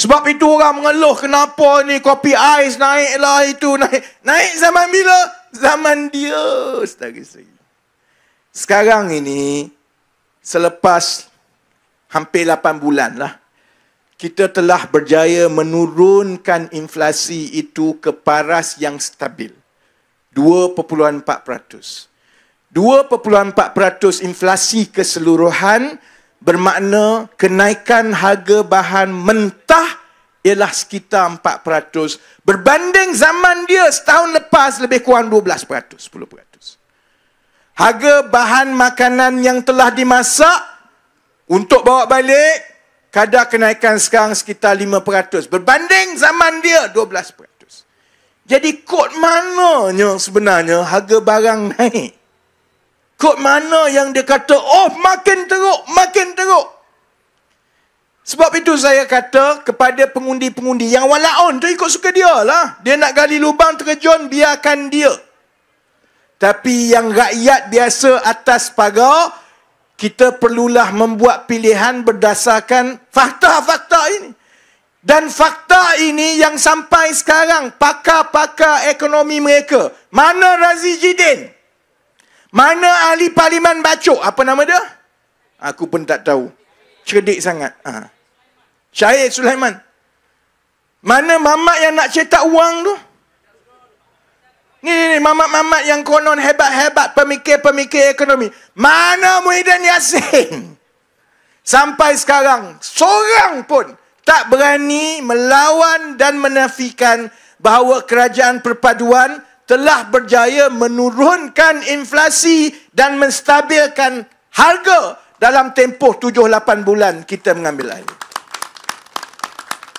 Sebab itu orang mengeluh kenapa ni kopi ais naik lah itu naik. Naik zaman bila? Zaman dia. Setari-setari. Sekarang ini, selepas hampir 8 bulan lah, kita telah berjaya menurunkan inflasi itu ke paras yang stabil. 2.4%. 2.4% inflasi keseluruhan bermakna kenaikan harga bahan mentah ialah sekitar 4%. Berbanding zaman dia setahun lepas lebih kurang 12%, 10%. Harga bahan makanan yang telah dimasak untuk bawa balik kadar kenaikan sekarang sekitar 5%. Berbanding zaman dia 12%. Jadi kot mananya sebenarnya harga barang naik? Kok mana yang dia kata, oh makin teruk, makin teruk. Sebab itu saya kata kepada pengundi-pengundi yang walaun tu ikut suka dia lah. Dia nak gali lubang terjun, biarkan dia. Tapi yang rakyat biasa atas pagar, kita perlulah membuat pilihan berdasarkan fakta-fakta ini. Dan fakta ini yang sampai sekarang pakar-pakar ekonomi mereka. Mana Razi Jidin? Mana ahli parlimen bacok? Apa nama dia? Aku pun tak tahu. Cerdik sangat. Ha. Syahid Sulaiman. Mana mamat yang nak cetak wang tu? Ni ni ni mamat-mamat yang konon hebat-hebat pemikir-pemikir ekonomi. Mana Muhyiddin Yassin? Sampai sekarang, seorang pun tak berani melawan dan menafikan bahawa kerajaan perpaduan telah berjaya menurunkan inflasi dan menstabilkan harga dalam tempoh 7-8 bulan kita mengambil alih.